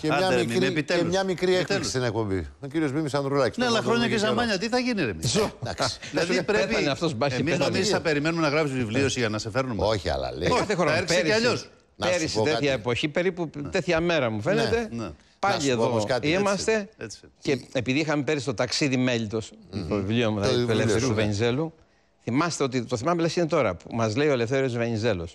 Και, μια, μικρή, μη, και μια μικρή έκπληξη στην εκπομπή. Ο κύριος Μίμης Ανδρουλάκης. Ναι, αλλά χρόνια και ζαμάνια, τι θα γίνει, ρε δηλαδή πρέπει. Εμεί νομίζει θα περιμένουμε να γράψεις βιβλίο για να σε φέρνουμε. Όχι, αλλά λέει. Λοιπόν, Κάθε χρόνο. και Πέρυσι, τέτοια εποχή, περίπου ναι. τέτοια μέρα μου ναι, φαίνεται. Ναι. Πάλι εδώ είμαστε. Και επειδή είχαμε πέρυσι το ταξίδι μέλητο, το βιβλίο μου, δηλαδή, του Ελευθερίου Βενιζέλου, θυμάστε ότι το θυμάμαι λες είναι τώρα που μας λέει ο Ελευθέριος Βενιζέλος.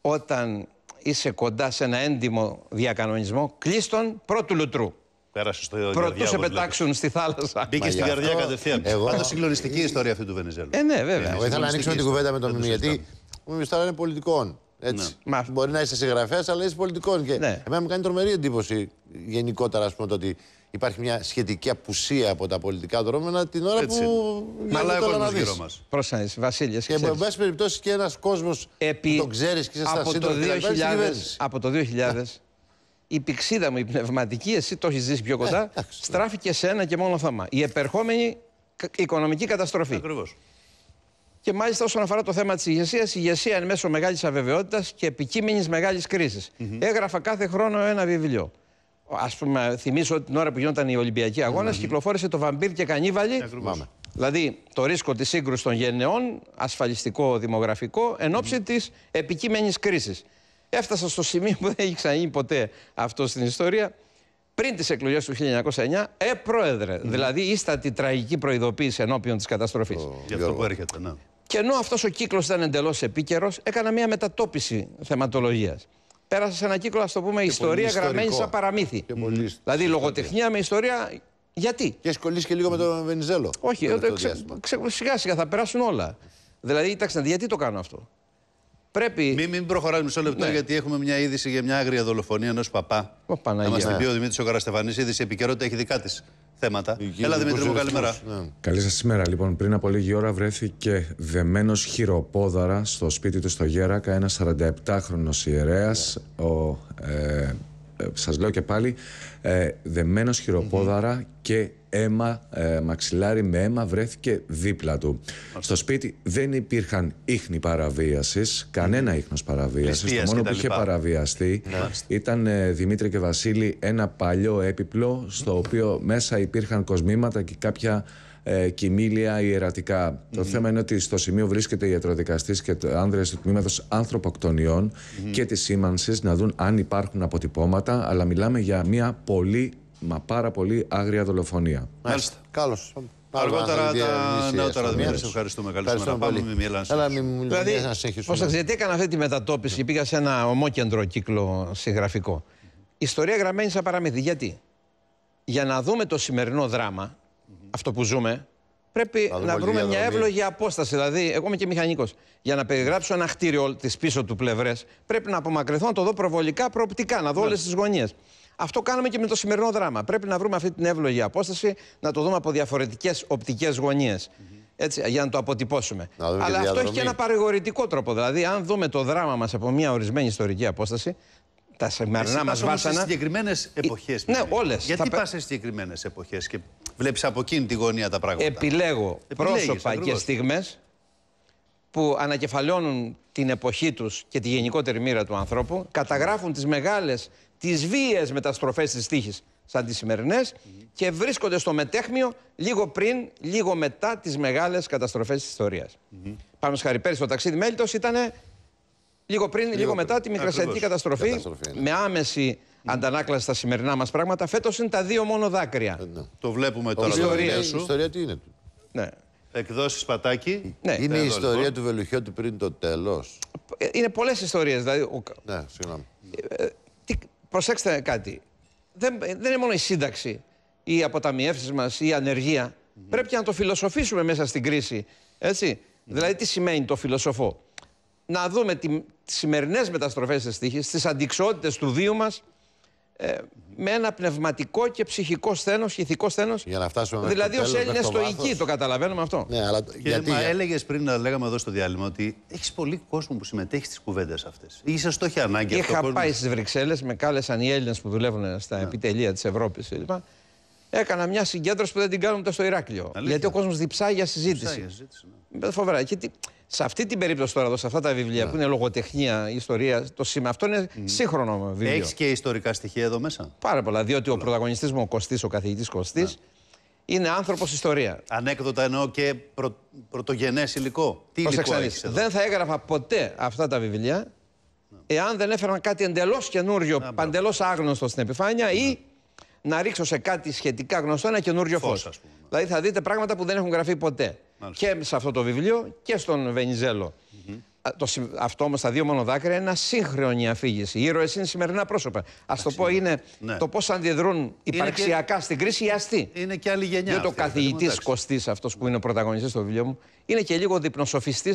Όταν είσαι κοντά σε ένα έντιμο διακανονισμό, κλείστον πρώτου λουτρού. Πέρασες στο Πρωτού σε πετάξουν στη θάλασσα. Μπήκε στην καρδιά κατευθείαν. Εγώ... Πάντω συγκλονιστική ιστορία αυτή του Βενιζέλου. Ε, ναι, βέβαια. Ε, ναι. Εγώ ήθελα να ανοίξω την κουβέντα με τον Μίμη, γιατί ο Μίμη τώρα είναι πολιτικών. Έτσι. Ναι. Μπορεί να είσαι συγγραφέας, αλλά είσαι πολιτικό. Και ναι. Εμένα μου κάνει τρομερή εντύπωση γενικότερα πούμε, το ότι υπάρχει μια σχετική απουσία από τα πολιτικά δρόμενα την ώρα που. Να λέει ο γύρω μας. Προσέγγιση, Βασίλεια. Και εν πάση περιπτώσει και ένας κόσμος Επί... που τον ξέρεις και είσαι από, το 2000, από το 2000 η πηξίδα μου, η πνευματική, εσύ το έχεις ζήσει πιο ε, κοντά, ε, στράφηκε σε ένα και μόνο θέμα. Η επερχόμενη οικονομική καταστροφή. Ακριβώς. Και μάλιστα όσον αφορά το θέμα της ηγεσίας, η ηγεσία εν μέσω μεγάλης αβεβαιότητας και επικείμενης μεγάλης κρίσης. Έγραφα κάθε χρόνο ένα βιβλίο. Ας πούμε, θυμίσω ότι την ώρα που γινόταν η Ολυμπιακή Αγώνε, mm ναι. κυκλοφόρησε το Βαμπύρ και Κανίβαλη. Ναι, δηλαδή το ρίσκο της σύγκρουσης των γενεών, ασφαλιστικό, δημογραφικό, εν ώψη mm ναι. της επικείμενης κρίσης. Έφτασα στο σημείο που δεν έχει ξαναγίνει ποτέ αυτό στην ιστορία. Πριν τις εκλογές του 1909, ε, πρόεδρε. Mm Δηλαδή, ίστατη τραγική προειδοποίηση ενώπιον της καταστροφής. Γι' αυτό που έρχεται, ναι. Και ενώ αυτός ο κύκλος ήταν εντελώς επίκαιρος, έκανα μια μετατόπιση θεματολογίας πέρασε σε ένα κύκλο, ας το πούμε, ιστορία γραμμένη σαν παραμύθι. Δηλαδή λογοτεχνία με ιστορία. Γιατί. Και ασχολεί και λίγο με τον Βενιζέλο. Όχι, ε, το, ε, σιγά σιγά θα περάσουν όλα. Δηλαδή, κοιτάξτε, γιατί το κάνω αυτό. Πρέπει... Μην, μην προχωράμε μισό λεπτό, ναι. γιατί έχουμε μια είδηση για μια άγρια δολοφονία ενός παπά. Ο Παναγία. Να μας την πει ο Δημήτρης είδηση επικαιρότητα έχει δικά της θέματα. Έλα, Δημήτρη μου, καλημέρα. Ναι. Καλή σας ημέρα. Λοιπόν, πριν από λίγη ώρα βρέθηκε δεμένος χειροπόδαρα στο σπίτι του στο Γέρακα ένας 47χρονο ιερέας. Ο ε, ε, σας λέω και πάλι, ε, δεμένος και αίμα, ε, μαξιλάρι με αίμα βρέθηκε δίπλα του. Στο σπίτι δεν υπήρχαν ίχνη παραβίασης, κανένα ίχνος παραβίασης. Το μόνο που είχε παραβιαστεί ναι. ήταν ε, Δημήτρη και Βασίλη ένα παλιό έπιπλο στο οποίο μέσα υπήρχαν κοσμήματα και κάποια ε, κοιμήλια ιερατικά. Το θέμα είναι ότι στο σημείο βρίσκεται η ιατροδικαστής και το άνδρες του τμήματος ανθρωποκτονιών και της σήμανσης να δουν αν υπάρχουν αποτυπώματα, αλλά μιλάμε για μια πολύ, μα πάρα πολύ άγρια δολοφονία. Μάλιστα. Καλώς. Αργότερα τα νεότερα δημιουργία. Σα ευχαριστούμε. Καλή Πάμε με λάση. Αλλά μην μου Γιατί δηλαδή, έκανα αυτή τη μετατόπιση και πήγα σε ένα ομόκεντρο κύκλο συγγραφικό. Ιστορία γραμμένη σαν παραμύθι. Γιατί? Για να δούμε το σημερινό δράμα, αυτό που ζούμε, πρέπει να βρούμε μια εύλογη απόσταση. Δηλαδή, εγώ είμαι και μηχανικός. Για να περιγράψω ένα χτίριο τη πίσω του πλευρές, πρέπει να απομακρυνθώ, να το δω προβολικά, προοπτικά, να δω ναι. όλες τις γωνίες. Αυτό κάνουμε και με το σημερινό δράμα. Πρέπει να βρούμε αυτή την εύλογη απόσταση, να το δούμε από διαφορετικές οπτικές γωνίες. Έτσι, για να το αποτυπώσουμε. Αλλά αυτό έχει και ένα παρηγορητικό τρόπο. Δηλαδή, αν δούμε το δράμα μας από μια ορισμένη ιστορική απόσταση, τα σημερινά μα βάσανα. Σε συγκεκριμένε εποχές. Ναι, όλες. Γιατί θα... πας σε συγκεκριμένες εποχές Βλέπεις από εκείνη τη γωνία τα πράγματα. Επιλέγω πρόσωπα και στιγμές που ανακεφαλαιώνουν την εποχή τους και τη γενικότερη μοίρα του ανθρώπου, καταγράφουν τις μεγάλες, τις βίαιες μεταστροφές της τύχης σαν τις σημερινές και βρίσκονται στο μετέχμιο λίγο πριν, λίγο μετά τις μεγάλες καταστροφές της ιστορίας. Mm -hmm. Πάνω ταξίδι Μέλιτος ήταν λίγο πριν, λίγο, μετά τη μικρασιατική καταστροφή, ναι. με άμεση αντανάκλαση στα σημερινά μας πράγματα. Φέτος είναι τα δύο μόνο δάκρυα. Ε, ναι. Το βλέπουμε τώρα. Ιστορία, η ιστορία τι είναι. Ναι. Εκδόσεις πατάκι. Ναι. Ε, είναι η ιστορία λοιπόν. του Βελουχιώτη πριν το τέλος. Ε, είναι πολλές ιστορίες. Δηλαδή, Ναι, συγγνώμη. τι, προσέξτε κάτι. Δεν, δεν είναι μόνο η σύνταξη, η αποταμιεύσεις μας, η ανεργία. Mm -hmm. Πρέπει να το φιλοσοφήσουμε μέσα στην κρίση. Έτσι. Δηλαδή, τι σημαίνει το φιλοσοφό να δούμε τι, τις σημερινές μεταστροφές της τύχης, τις αντικσότητες του δίου μας, ε, με ένα πνευματικό και ψυχικό και ηθικό στένο. Για να φτάσουμε Δηλαδή, ως Έλληνε οικεί, το καταλαβαίνουμε αυτό. Ναι, αλλά και, γιατί. Μα έλεγες πριν, να λέγαμε εδώ στο διάλειμμα, ότι έχεις πολύ κόσμο που συμμετέχει στις κουβέντες αυτές. Ίσως το έχει ανάγκη Είχα αυτό, πάει στις Βρυξέλλες, με κάλεσαν οι Έλληνες που δουλεύουν στα ναι. επιτελεία της Ευρώπης κλπ. Έκανα μια συγκέντρωση που δεν την κάνουμε ούτε στο Ηράκλειο. Γιατί ο κόσμος διψάει για συζήτηση. Διψάει για συζήτηση ναι. Φοβερά. Και σε αυτή την περίπτωση τώρα, εδώ, σε αυτά τα βιβλία ναι. που είναι λογοτεχνία, ιστορία, το σήμα, αυτό είναι σύγχρονο βιβλίο. Έχεις και ιστορικά στοιχεία εδώ μέσα. Πάρα πολλά. Διότι ο ναι. πρωταγωνιστής μου, ο Κωστής, ο καθηγητής Κωστής, ναι. είναι άνθρωπος ιστορία. Ανέκδοτα εννοώ και πρω... πρωτογενές υλικό. Τι υλικό έχεις εδώ. Δεν θα έγραφα ποτέ αυτά τα βιβλία εάν δεν έφεραν κάτι εντελώς καινούριο, παντελώς άγνωστο στην επιφάνεια ή να ρίξω σε κάτι σχετικά γνωστό ένα καινούριο φως. Δηλαδή θα δείτε πράγματα που δεν έχουν γραφεί ποτέ. Μάλιστα. και σε αυτό το βιβλίο και στον βενιζελο Το, αυτό όμως, τα δύο μονοδάκρυα είναι σύγχρονη αφήγηση. Οι ήρωες είναι σημερινά πρόσωπα. Ας το πω, ναι. είναι ναι. το πώς αντιδρούν υπαρξιακά και... στην κρίση οι αστεί. Είναι και άλλη γενιά. Διότι ο καθηγητή Κωστής, αυτός που είναι ο πρωταγωνιστής στο βιβλίο μου, είναι και λίγο διπνοσοφιστής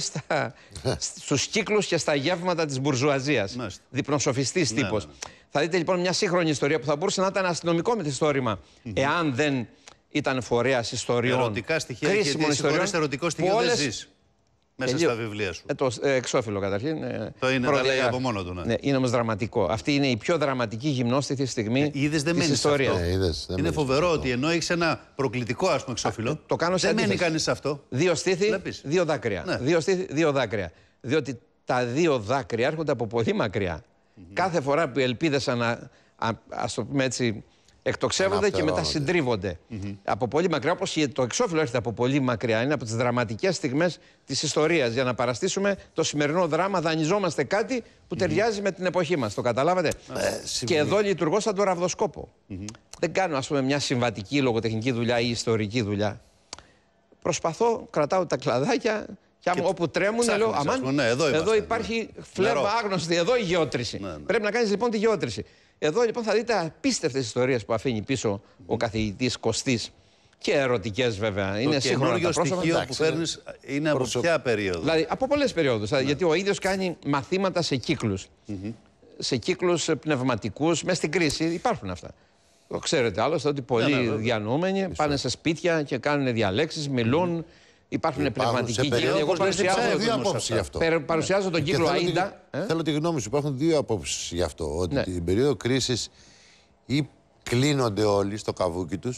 στους κύκλους και στα γεύματα της μπουρζουαζίας. διπνοσοφιστής ναι, τύπος. Ναι, θα δείτε λοιπόν μια σύγχρονη ιστορία που θα μπορούσε να ήταν αστυνομικό με mm -hmm. εάν δεν ήταν φορέα ιστοριών. Ερωτικά στοιχεία κρίσιμων ιστοριών. ερωτικό στοιχείο όλες... δεν ζεις Μέσα στα βιβλία σου. Ε, το ε, εξώφυλλο καταρχήν. Ε, το είναι, τα λέει από μόνο του. Ναι. ναι είναι όμως δραματικό. Αυτή είναι η πιο δραματική γυμνώστητη στιγμή ε, είδες, δεν της ιστορίας. Ε, είδες, δεν είναι φοβερό αυτό. ότι ενώ έχεις ένα προκλητικό ας πούμε, εξώφυλλο, Α, ε, το κάνω σε δεν μένει κανεί αυτό. Δύο στήθη, δύο δάκρυα. Ναι. Δύο στήθη, δύο δάκρυα. Διότι τα δύο δάκρυα έρχονται από πολύ μακριά. Κάθε φορά που οι ελπίδες ανα... Α, ας το πούμε έτσι, εκτοξεύονται και μετά συντρίβονται. Από πολύ μακριά, όπως το εξώφυλλο έρχεται από πολύ μακριά. Είναι από τις δραματικές στιγμές της ιστορίας. Για να παραστήσουμε το σημερινό δράμα, δανειζόμαστε κάτι που ταιριάζει με την εποχή μας. Το καταλάβατε. Ε, και εδώ λειτουργώ σαν το ραβδοσκόπο. Δεν κάνω, ας πούμε, μια συμβατική λογοτεχνική δουλειά ή ιστορική δουλειά. Προσπαθώ, κρατάω τα κλαδάκια, και, και όπου τρέμουν, λέω, αμάν, ναι, εδώ, υπάρχει ναι. φλέβα άγνωστη, εδώ η γεώτρηση. Ναι, ναι. Πρέπει να κάνεις λοιπόν τη γεώτρηση. Εδώ λοιπόν θα δείτε απίστευτες ιστορίες που αφήνει πίσω ο καθηγητής Κωστής. Και ερωτικές βέβαια. Το είναι στοιχείο που φέρνει ναι. είναι από ποια περίοδο. Δηλαδή από πολλές περιόδους. Ναι. Γιατί ο ίδιος κάνει μαθήματα σε κύκλους. Σε κύκλους πνευματικούς, μέσα στην κρίση υπάρχουν αυτά. ξέρετε άλλωστε ότι ναι, ναι, πολλοί ναι, διανοούμενοι πάνε σε σπίτια και κάνουν διαλέξεις, μιλούν. Υπάρχουν, πνευματικοί κύκλοι. Εγώ παρουσιάζω, δύο απόψεις γι' αυτό. Παρουσιάζω τον ναι. κύκλο Αίντα. Ε? Θέλω τη γνώμη σου. Υπάρχουν δύο απόψεις γι' αυτό. Ότι ναι. την περίοδο κρίσης ή κλείνονται όλοι στο καβούκι τους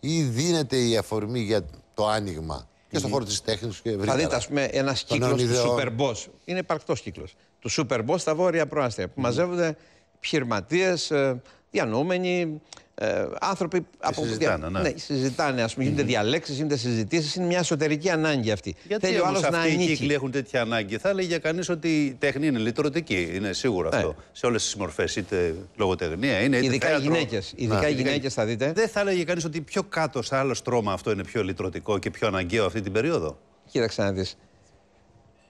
ή δίνεται η αφορμή για το άνοιγμα και στον χώρο της τέχνης και ευρύτερα. Θα δείτε, ας πούμε, ένας κύκλος του Super Boss. Είναι υπαρκτός κύκλος. Του Super Boss στα βόρεια προάστια. Που ναι. μαζεύονται επιχειρηματίες, ε, διανοούμενοι, ε, άνθρωποι και από συζητάνε, ναι. ναι. συζητάνε, ας πούμε, γίνονται mm-hmm. διαλέξεις, γίνονται συζητήσεις. Είναι μια εσωτερική ανάγκη αυτή. Γιατί Θέλει ο άλλος να ανήκει. οι κύκλοι έχουν τέτοια ανάγκη. Θα έλεγε κανείς ότι η τέχνη είναι λυτρωτική. Είναι σίγουρο ναι. αυτό. Σε όλες τις μορφές, είτε λογοτεχνία, είναι. Είτε ειδικά οι γυναίκες. Ναι. Ειδικά οι γυναίκες θα δείτε. Δεν θα έλεγε κανείς ότι πιο κάτω σε άλλο στρώμα αυτό είναι πιο λυτρωτικό και πιο αναγκαίο αυτή την περίοδο. Κοίταξε να δεις.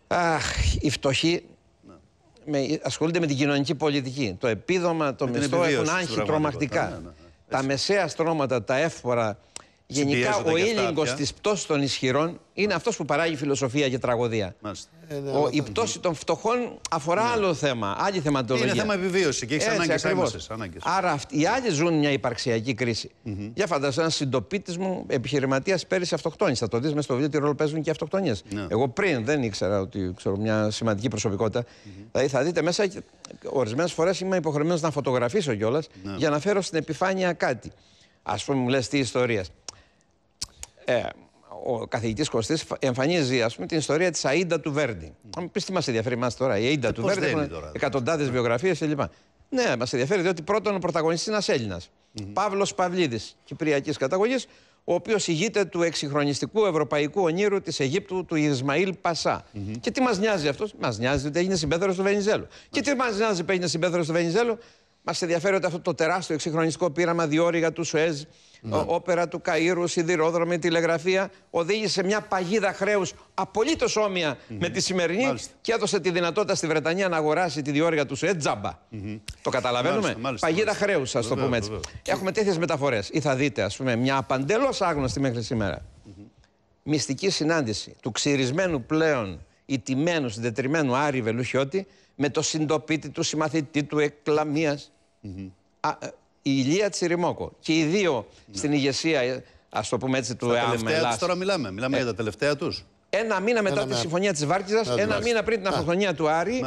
Αχ, οι με, ασχολούνται με την κοινωνική πολιτική. Το επίδομα, το μισθό έχουν άγχη τρομακτικά. Ναι, ναι, ναι. Τα μεσαία στρώματα, τα εύπορα Γενικά ο ήλιγκο της πτώσης των ισχυρών είναι αυτός που παράγει φιλοσοφία και τραγωδία. Ε, ο, η πτώση των φτωχών αφορά ναι. άλλο θέμα, άλλη θεματολογία. Είναι θέμα επιβίωση και έχεις ανάγκε. Άρα οι άλλοι ζουν μια υπαρξιακή κρίση. Mm -hmm. Για φανταστείτε, ένας συντοπίτης μου επιχειρηματίας πέρυσι αυτοκτόνησε. Θα το δεις μέσα στο βιβλίο τι ρόλο παίζουν και αυτοκτονίες. Ναι. Εγώ πριν δεν ήξερα ότι ξέρω μια σημαντική προσωπικότητα. Mm -hmm. Δηλαδή θα δείτε μέσα, και ορισμένες φορές είμαι υποχρεωμένος να φωτογραφήσω κιόλας ναι. για να φέρω στην επιφάνεια κάτι. Ας πούμε, μου λες τι ιστορίας. Ε, ο καθηγητής Κωστής εμφανίζει ας πούμε, την ιστορία της Αίντα του Βέρντι. Mm. πεις τι μας ενδιαφέρει εμάς τώρα, η Αίντα ε, του Βέρντι, ε? εκατοντάδες βιογραφίες κλπ. Ναι, μας ενδιαφέρει διότι πρώτον ο πρωταγωνιστής είναι ένας Έλληνας. Mm. Παύλος Παυλίδης, κυπριακής καταγωγής, ο οποίος ηγείται του εξυγχρονιστικού ευρωπαϊκού ονείρου της Αιγύπτου του Ισμαήλ Πασά. Και τι μας νοιάζει αυτός, Μας νοιάζει ότι έγινε συμπέθερο του Βενιζέλου. Και τι μας νοιάζει που έγινε συμπέθερο του Βενιζέλου, Μας ενδιαφέρει ότι αυτό το τεράστιο εξυγχρονιστικό πείραμα διόρυγα του ΣΟΕΖ, ναι. όπερα του Καΐρου, σιδηρόδρομη, τηλεγραφία, οδήγησε μια παγίδα χρέους απολύτως όμοια με τη σημερινή μάλιστα. και έδωσε τη δυνατότητα στη Βρετανία να αγοράσει τη διόρυγα του ΣΟΕΖ τζάμπα. Το καταλαβαίνουμε. παγίδα χρέους, ας το πούμε έτσι. Έχουμε τέτοιες μεταφορές. Ή θα δείτε, ας πούμε, μια απαντελώς άγνωστη μέχρι σήμερα. Μυστική συνάντηση του ξυρισμένου πλέον ιτημένου, συντετριμένου Άρη Βελουχιώτη με το συντοπίτη του συμμαθητή του εκλαμίας. Ε, η Ηλία Τσιριμόκο. Και οι δύο ναι. στην ηγεσία, ε, ας το πούμε έτσι, του ΕΑΜ. Τελευταία τώρα μιλάμε. Μιλάμε ε, για τα τελευταία τους. Ένα μήνα μετά τη συμφωνία της Βάρκηζας, ένα μήνα πριν την αυτοκτονία του Άρη.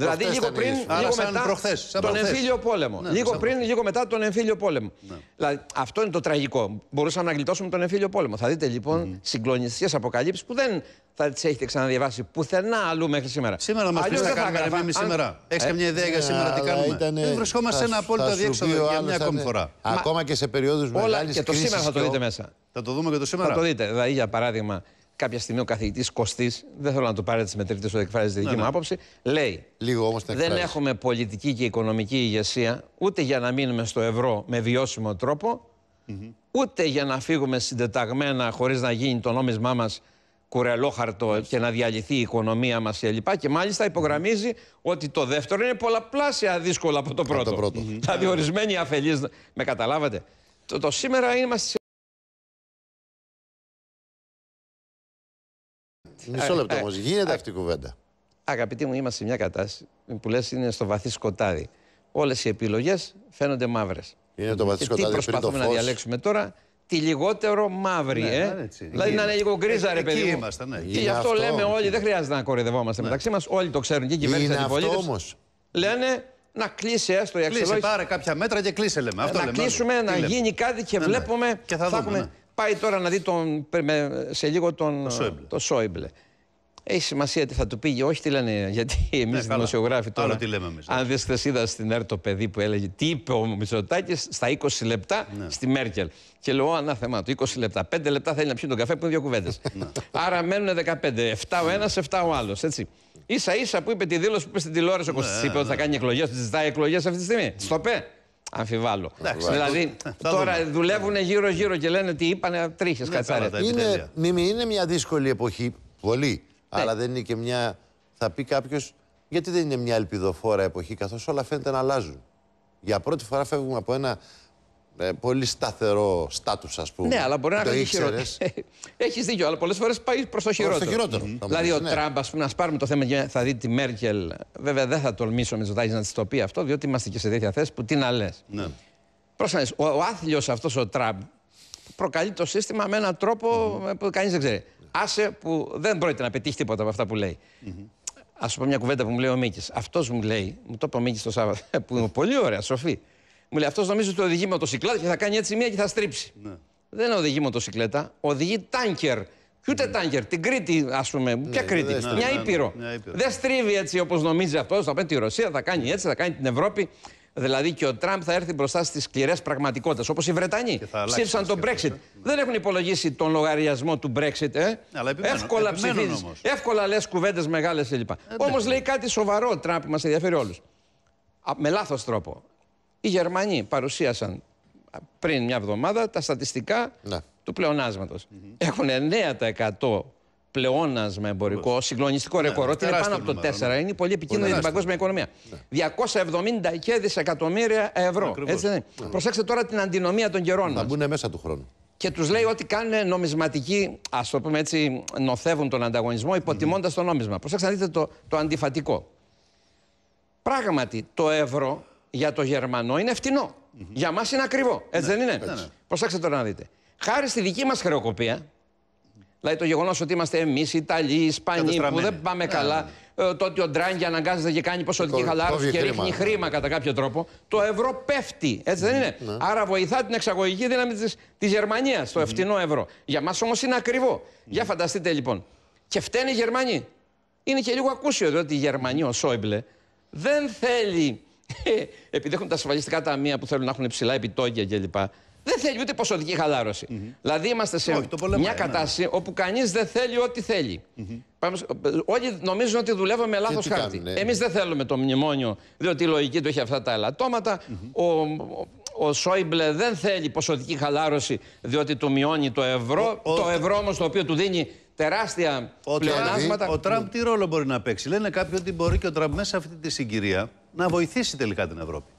Δηλαδή λίγο πριν, λίγο μετά προχθές, τον εμφύλιο πόλεμο. Ναι, λίγο πριν, λίγο μετά τον εμφύλιο πόλεμο. Ναι. Δηλαδή, αυτό είναι το τραγικό. Μπορούσαμε να γλιτώσουμε τον εμφύλιο πόλεμο. Θα δείτε λοιπόν mm. συγκλονιστικές αποκαλύψεις που δεν θα τις έχετε ξαναδιαβάσει πουθενά αλλού μέχρι σήμερα. Σήμερα μας πεις να κάνουμε εμεί σήμερα. Έχεις ε, καμιά ιδέα για ναι, σήμερα τι κάνουμε. Δεν βρισκόμαστε ένα απόλυτο αδιέξοδο για μια ακόμη φορά. Ακόμα και σε περιόδου μεγάλη κρίση. Και το σήμερα θα το δείτε μέσα. Θα το δούμε και το σήμερα. Θα το δείτε. Δηλαδή, για παράδειγμα, κάποια στιγμή ο καθηγητής Κωστής, δεν θέλω να το πάρετε τις μετρητές ότι εκφράζει τη δική ναι, μου ναι. άποψη, λέει: Λίγο όμως Δεν έχουμε πολιτική και οικονομική ηγεσία ούτε για να μείνουμε στο ευρώ με βιώσιμο τρόπο, ούτε για να φύγουμε συντεταγμένα χωρίς να γίνει το νόμισμά μας κουρελόχαρτο mm και να διαλυθεί η οικονομία μας κλπ. Και, και μάλιστα υπογραμμίζει ότι το δεύτερο είναι πολλαπλάσια δύσκολο από το πρώτο. Από το πρώτο. Δηλαδή, ορισμένοι αφελείς. Με καταλάβατε. Το, το σήμερα είμαστε Μισό λεπτό όμως. Γίνεται αυτή η κουβέντα. Αγαπητοί μου, είμαστε σε μια κατάσταση που λες είναι στο βαθύ σκοτάδι. Όλες οι επιλογές φαίνονται μαύρες. Είναι το βαθύ σκοτάδι. Τι προσπαθούμε να διαλέξουμε τώρα, τη λιγότερο μαύρη. Ναι, ε. Ναι, ναι, έτσι. Δηλαδή να είναι λίγο γκρίζα, ε, ρε παιδί. Εκεί είμαστε, ναι. Και γι' αυτό, αυτό λέμε όλοι, δεν χρειάζεται να κορυδευόμαστε ναι. μεταξύ μας. Όλοι το ξέρουν και η κυβέρνηση αντιπολίτευση. όμως. Λένε να κλείσει έστω η αξιολόγηση. Κλείσει, πάρε κάποια μέτρα και κλείσε, λέμε. Αυτό να λέμε, κλείσουμε, να γίνει κάτι και ναι, βλέπουμε. Και θα, δούμε, πάει τώρα να δει τον, σε λίγο τον, το Σόιμπλε. Το Σόιμπλε. Έχει σημασία τι θα του πήγε, όχι τι λένε. Γιατί εμεί ναι, δημοσιογράφοι τώρα. τι λέμε εμείς, ναι. αν δεν είδα στην ΕΡΤ το παιδί που έλεγε τι είπε ο Μητσοτάκης στα 20 λεπτά ναι. στη Μέρκελ. Και λέω, ανά θέμα του, 20 λεπτά. 5 λεπτά θέλει να πιει τον καφέ που είναι δύο κουβέντες. Ναι. Άρα μένουν 15. 7 ο ένας, 7 ο άλλος. Έτσι. σα ίσα που είπε τη δήλωση που είπε στην τηλεόραση ο Κωστή. Είπε ότι θα κάνει εκλογές, ότι ζητάει εκλογές αυτή τη στιγμή. Στο πέ. Αμφιβάλλω. Εντάξει, δηλαδή, τωρα δουλεύουνε δούμε. δουλεύουν ναι. γύρω-γύρω και λένε ότι είπανε τρίχε ναι, κατσάρες. Είναι, είναι μια δύσκολη εποχή. Πολύ. Ναι. Αλλά δεν είναι και μια. Θα πει κάποιος, γιατί δεν είναι μια ελπιδοφόρα εποχή, καθώς όλα φαίνεται να αλλάζουν. Για πρώτη φορά φεύγουμε από ένα ε, πολύ σταθερό στάτους, ας πούμε. Ναι, αλλά μπορεί να κάνει χειρότερο. Ε, Έχεις δίκιο, αλλά πολλές φορές πάει προς το χειρότερο. Προς το χειρότερο. Mm -hmm. Δηλαδή, ο ναι. Τραμπ, ας πούμε, να πάρουμε το θέμα για θα δει τη Μέρκελ. Βέβαια, δεν θα τολμήσω με ζωντάνη να της το πει αυτό, διότι είμαστε και σε τέτοια θέση που τι να λες. Ναι. ο, ο άθλιος αυτός ο Τραμπ προκαλεί το σύστημα με έναν τρόπο mm -hmm. που κανείς δεν ξέρει. Άσε που δεν πρόκειται να πετύχει τίποτα από αυτά που λέει. Mm -hmm. Ας σου πω μια κουβέντα που μου λέει ο Μίκης. Αυτός μου λέει, μου το είπε ο Μίκης το Σάββατο, που είναι πολύ ωραία, σοφή. Μου λέει αυτός νομίζει ότι οδηγεί μοτοσυκλέτα και θα κάνει έτσι μία και θα στρίψει. Ναι. Δεν οδηγεί μοτοσυκλέτα, οδηγεί τάνκερ. Και ούτε ναι. τάνκερ, την Κρήτη, ας πούμε. Ναι, Ποια ναι, Κρήτη, ναι, ναι, ναι, μια Ήπειρο. Δεν στρίβει έτσι όπως νομίζει αυτός. Θα πάει τη Ρωσία, θα κάνει έτσι, θα κάνει την Ευρώπη. Δηλαδή και ο Τραμπ θα έρθει μπροστά στις σκληρές πραγματικότητες. Όπως οι Βρετανοί ψήφισαν τον Brexit. Ναι. Δεν έχουν υπολογίσει τον λογαριασμό του Brexit. Ε. Αλλά εύκολα ψηφίζει. Εύκολα λες κουβέντες μεγάλες κλπ. Ε, Όμως λέει κάτι σοβαρό ο Τραμπ μας ενδιαφέρει όλους. Με λάθος τρόπο. Οι Γερμανοί παρουσίασαν πριν μια εβδομάδα τα στατιστικά ναι. του πλεονάσματος. Έχουν 9% πλεόνασμα εμπορικό, συγκλονιστικό ναι, ρεκόρ, ότι είναι πάνω από το 4. Ναι. Είναι πολύ επικίνδυνο για την παγκόσμια οικονομία. Ναι. 270 δισεκατομμύρια ευρώ. Έτσι, ναι. Προσέξτε τώρα την αντινομία των καιρών. Να μπουν μέσα του χρόνου. Και τους λέει ότι κάνουν νομισματική, ας το πούμε έτσι, νοθεύουν τον ανταγωνισμό υποτιμώντας το νόμισμα. Προσέξτε να δείτε το, το αντιφατικό. Πράγματι, το ευρώ για το Γερμανό είναι φτηνό. Mm Για μας είναι ακριβό. Έτσι ναι, δεν είναι. Ναι, Προσέξτε τώρα να δείτε. Χάρη στη δική μας χρεοκοπία, δηλαδή το γεγονός ότι είμαστε εμείς Ιταλοί, Ισπανοί που δεν πάμε ναι. καλά, ε, το ότι ο Ντράγκη αναγκάζεται και κάνει ποσοτική ε, χαλάρωση και ρίχνει χρήμα κατά κάποιο τρόπο, το ευρώ πέφτει. Έτσι δεν ναι. είναι. Άρα βοηθά την εξαγωγική δύναμη της Γερμανίας, το φτηνό ευρώ. Για μας όμως είναι ακριβό. Για φανταστείτε λοιπόν. Και φταίνει οι Γερμανοί. Είναι και λίγο ακούσιο, ότι η Γερμανία, ο Σόιμπλε, δεν θέλει ε, επειδή έχουν τα ασφαλιστικά ταμεία που θέλουν να έχουν υψηλά επιτόκια κλπ. Δεν θέλει ούτε ποσοτική χαλάρωση. Mm Δηλαδή είμαστε σε μια ναι. κατάσταση όπου κανείς δεν θέλει ό,τι θέλει. Mm όλοι νομίζουν ότι δουλεύουμε με λάθο χάρτη. Ναι. Εμείς δεν θέλουμε το μνημόνιο, διότι η λογική του έχει αυτά τα ελαττώματα. ο, ο, Σόιμπλε δεν θέλει ποσοτική χαλάρωση, διότι του μειώνει το ευρώ. το ευρώ όμως το οποίο του δίνει τεράστια πλεονάσματα. Ο Τραμπ τι ρόλο μπορεί να παίξει. Λένε κάποιοι ότι μπορεί και ο Τραμπ μέσα αυτή τη συγκυρία να βοηθήσει τελικά την Ευρώπη.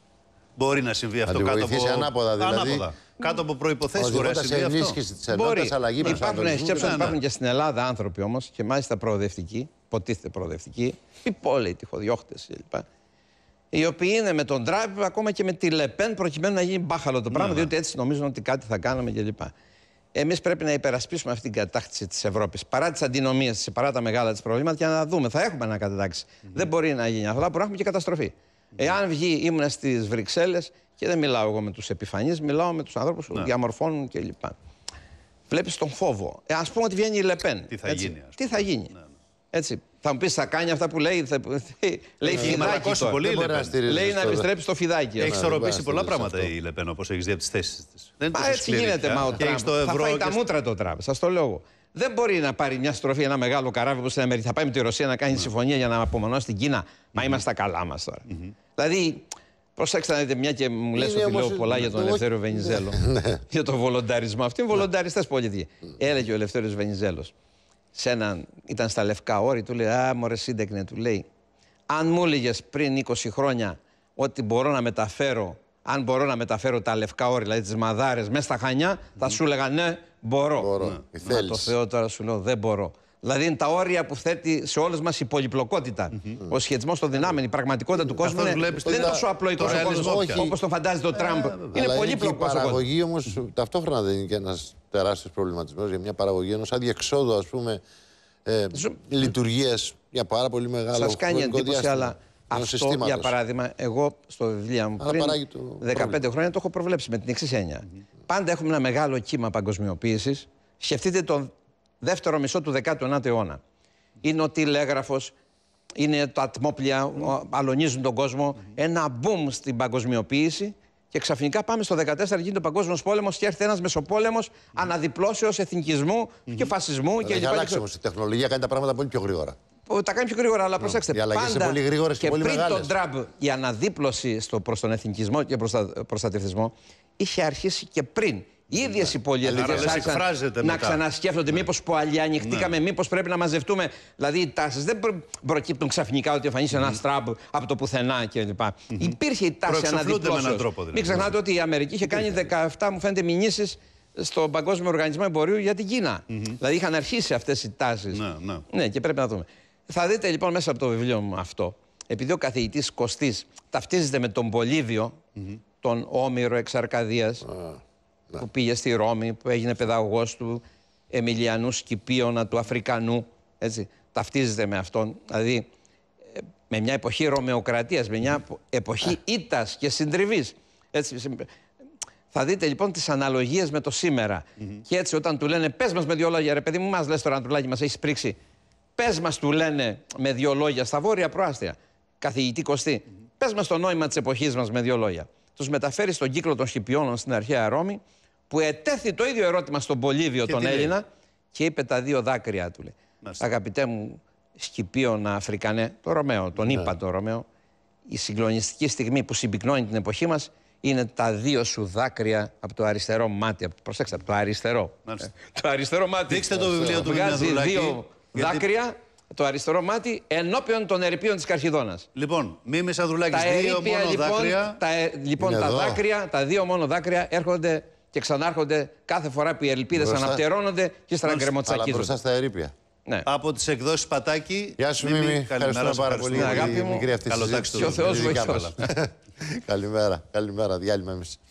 Μπορεί να συμβεί αυτό κάτω από. Ανάποδα, δηλαδή. ανάποδα. Κάτω από προποθέσει μπορεί να συμβεί. Ενίσχυση της μπορεί. αλλαγή υπάρχουν, σκέψω, υπάρχουν και στην Ελλάδα άνθρωποι όμως και μάλιστα προοδευτικοί, ποτίθεται προοδευτικοί, υπόλοιποι τυχοδιώχτε κλπ. Οι οποίοι είναι με τον Τράμπ ακόμα και με τη Λεπέν προκειμένου να γίνει μπάχαλο το πράγμα, ναι, ναι, διότι έτσι νομίζουν ότι κάτι θα κάναμε κλπ. Εμείς πρέπει να υπερασπίσουμε αυτή την κατάκτηση της Ευρώπης παρά τις αντινομίες τη, παρά τα μεγάλα της προβλήματα για να δούμε. Θα έχουμε ένα κατατάξει. Δεν μπορεί να γίνει αυτό, αλλά μπορεί έχουμε και καταστροφή. Εάν βγει, ήμουν στις Βρυξέλλες και δεν μιλάω εγώ με τους επιφανείς, μιλάω με τους ανθρώπους που ναι. διαμορφώνουν κλπ. Βλέπεις τον φόβο. Ε, Ας πούμε ότι βγαίνει η Λεπέν. Τι θα γίνει. Τι θα γίνει. Ναι, ναι. Έτσι. Θα μου πεις, θα κάνει αυτά που λέει. Θα... λέει ε, φιδάκι. Τώρα. λέει να επιστρέψει το φιδάκι. Έχει ισορροπήσει πολλά πράγματα η Λεπέν, όπως έχεις δει από τις θέσεις της. Μα έτσι γίνεται, μα ο Τραμπ. Θα φάει τα μούτρα το Τραμπ, σας το λέω. Δεν μπορεί να πάρει μια στροφή, ένα μεγάλο καράβι που στην Αμερική. Θα πάει με τη Ρωσία να κάνει ναι. συμφωνία για να απομονώσει την Κίνα. Μα ναι. είμαστε καλά μας τώρα. Δηλαδή, Προσέξτε να δείτε, μια και μου λες ότι λέω πολλά για τον Ελευθέριο Βενιζέλο. Ναι. για το βολονταρισμό. Αυτοί είναι βολονταριστέ πολιτικοί. Έλεγε ο Ελευθέριος Βενιζέλος σε έναν, ήταν στα λευκά όρη, του λέει «Α, μωρέ σύντεκνε», του λέει «Αν μου έλεγες πριν 20 χρόνια ότι μπορώ να μεταφέρω, αν μπορώ να μεταφέρω τα λευκά όρη, δηλαδή τις μαδάρες, μέσα στα Χανιά, θα σου έλεγα «Ναι, μπορώ». μπορώ. το Θεό τώρα σου λέω «Δεν μπορώ». Δηλαδή είναι τα όρια που θέτει σε όλες μας η πολυπλοκότητα. Mm-hmm. Ο σχετισμός των δυνάμεων, η πραγματικότητα του κόσμου είναι, δεν είναι τόσο απλοϊκό ο κόσμο όπω το φαντάζεται ο Τραμπ. Ε, είναι πολύ πλοκό. Η παραγωγή όμως ταυτόχρονα δεν είναι και ένας τεράστιος προβληματισμός για μια παραγωγή ενός αδιεξόδου, ας πούμε, ε, λειτουργίας για πάρα πολύ μεγάλο Σας κάνει εντύπωση, αλλά αυτό για παράδειγμα, εγώ στο βιβλίο μου πριν 15 χρόνια το έχω προβλέψει με την εξής έννοια. Πάντα έχουμε ένα μεγάλο κύμα παγκοσμιοποίησης. Σκεφτείτε τον δεύτερο μισό του 19ου αιώνα. Είναι ο τηλέγραφος, είναι τα ατμόπλια, αλωνίζουν τον κόσμο. Ένα μπούμ στην παγκοσμιοποίηση. Και ξαφνικά πάμε στο 14, γίνεται ο Παγκόσμιος Πόλεμος και έρχεται ένας Μεσοπόλεμος mm. αναδιπλώσεως εθνικισμού mm. και φασισμού. Δεν δηλαδή έχει αλλάξει όμως. Η τεχνολογία κάνει τα πράγματα πολύ πιο γρήγορα. Τα κάνει πιο γρήγορα, αλλά ναι. προσέξτε. Οι αλλαγές είναι πολύ γρήγορες και, και πολύ πριν τον Τραμπ, η αναδίπλωση προς τον εθνικισμό και προς τον προστατευτισμό είχε αρχίσει και πριν. Ναι. Οι ίδιε οι πολυελευθερίε άρχισαν να ξανασκέφτονται. Ναι. Μήπως που ναι. ανοιχτήκαμε, μήπως πρέπει να μαζευτούμε. Δηλαδή οι τάσεις δεν προκύπτουν ξαφνικά ότι εμφανίζει ένα στραμπ από το πουθενά κλπ. Υπήρχε η τάση αναδιπλώσεω. Δηλαδή. Μην ξεχνάτε ότι η Αμερική είχε κάνει 17, μου φαίνεται, μηνύσεις στον Παγκόσμιο Οργανισμό Εμπορίου για την κινα Δηλαδή είχαν αρχίσει αυτές οι τάσεις. Ναι, και πρέπει να δούμε. Θα δείτε λοιπόν μέσα από το βιβλίο μου αυτό, επειδή ο καθηγητής Κωστής ταυτίζεται με τον πολυβιο τον Όμηρο Εξαρκαδίας. Ναι. που πήγε στη Ρώμη, που έγινε παιδαγωγός του Εμιλιανού Σκυπίωνα, του Αφρικανού. Έτσι, ταυτίζεται με αυτόν. Δηλαδή, ε, με μια εποχή Ρωμαιοκρατίας, με μια εποχή ναι. ήτας και συντριβής. Έτσι, θα δείτε λοιπόν τις αναλογίες με το σήμερα. Και έτσι, όταν του λένε, πες μας με δύο λόγια, ρε παιδί μου, μας λες τώρα να τουλάχιστον μας έχει πρίξει. Πες μας, του λένε με δύο λόγια στα βόρεια προάστια. Καθηγητή Κωστή, mm -hmm. πες μας το νόημα της εποχής μας με δύο λόγια. Τους μεταφέρει στον κύκλο των Σκυπιώνων στην αρχαία Ρώμη που ετέθη το ίδιο ερώτημα στον Πολύβιο τον Έλληνα και είπε τα δύο δάκρυά του. Λέει. Αγαπητέ μου Σκυπίωνα Αφρικανέ, το Ρωμαίο, τον ναι. είπα το Ρωμαίο, η συγκλονιστική στιγμή που συμπυκνώνει την εποχή μας είναι τα δύο σου δάκρυα από το αριστερό μάτι. Προσέξτε, από το αριστερό. Ε, το αριστερό μάτι. Δείξτε το βιβλίο του Βγάζει δύο γιατί... δάκρυα το αριστερό μάτι ενώπιον των ερηπείων της Καρχιδόνας. Λοιπόν, μη Αδρουλάκη, δύο μόνο λοιπόν, δάκρυα. Τα, ε, λοιπόν, τα, δάκρυα, τα δύο μόνο δάκρυα έρχονται και ξανάρχονται κάθε φορά που οι ελπίδες αναπτερώνονται και στραγγρεμοτσακίζονται. Αλλά μπροστά στα ερήπια. Ναι. Από τις εκδόσεις Πατάκη. Γεια σου, Μίμη. Μίμη. Καλημέρα πάρα πολύ. Ναι, αγάπη μου. αυτή Καλό Και ο Καλημέρα. Καλημέρα. Διάλειμμα εμείς.